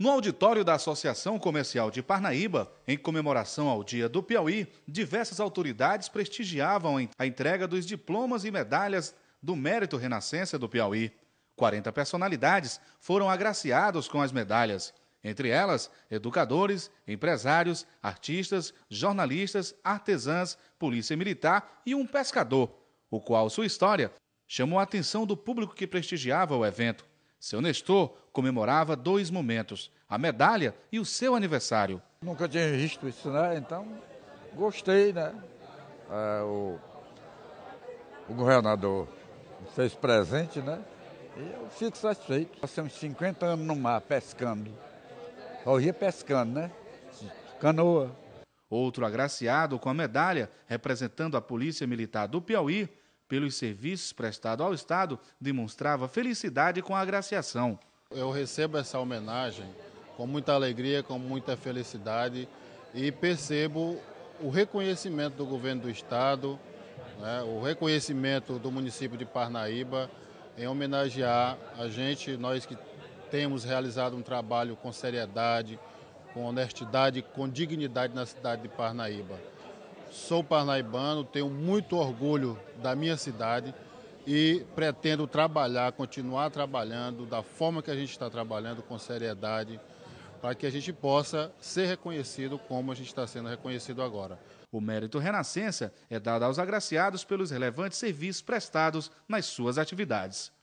No auditório da Associação Comercial de Parnaíba, em comemoração ao Dia do Piauí, diversas autoridades prestigiavam a entrega dos diplomas e medalhas do Mérito Renascença do Piauí. 40 personalidades foram agraciados com as medalhas, entre elas educadores, empresários, artistas, jornalistas, artesãs, polícia militar e um pescador, o qual sua história chamou a atenção do público que prestigiava o evento. Seu Nestor comemorava dois momentos, a medalha e o seu aniversário. Nunca tinha visto isso, né? Então, gostei, né? É, o, o, governador fez presente, né? E eu fico satisfeito. uns 50 anos no mar pescando. Só ia pescando, né? Canoa. Outro agraciado com a medalha, representando a Polícia Militar do Piauí, pelos serviços prestados ao Estado, demonstrava felicidade com a agraciação. Eu recebo essa homenagem com muita alegria, com muita felicidade e percebo o reconhecimento do governo do Estado, né, o reconhecimento do município de Parnaíba em homenagear a gente, nós que temos realizado um trabalho com seriedade, com honestidade, com dignidade na cidade de Parnaíba sou parnaibano, tenho muito orgulho da minha cidade e pretendo trabalhar, continuar trabalhando da forma que a gente está trabalhando, com seriedade, para que a gente possa ser reconhecido como a gente está sendo reconhecido agora. O mérito Renascença é dado aos agraciados pelos relevantes serviços prestados nas suas atividades.